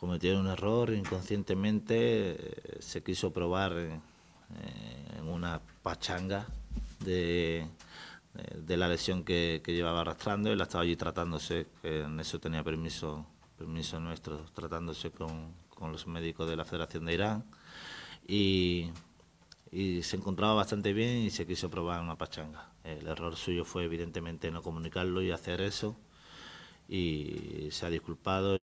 cometieron un error, inconscientemente eh, se quiso probar en, una pachanga de, la lesión que, llevaba arrastrando. Él estaba allí tratándose, en eso tenía permiso, permiso nuestro, tratándose con, los médicos de la Federación de Irán. Y, se encontraba bastante bien y se quiso probar en una pachanga. El error suyo fue evidentemente no comunicarlo y hacer eso. Y se ha disculpado.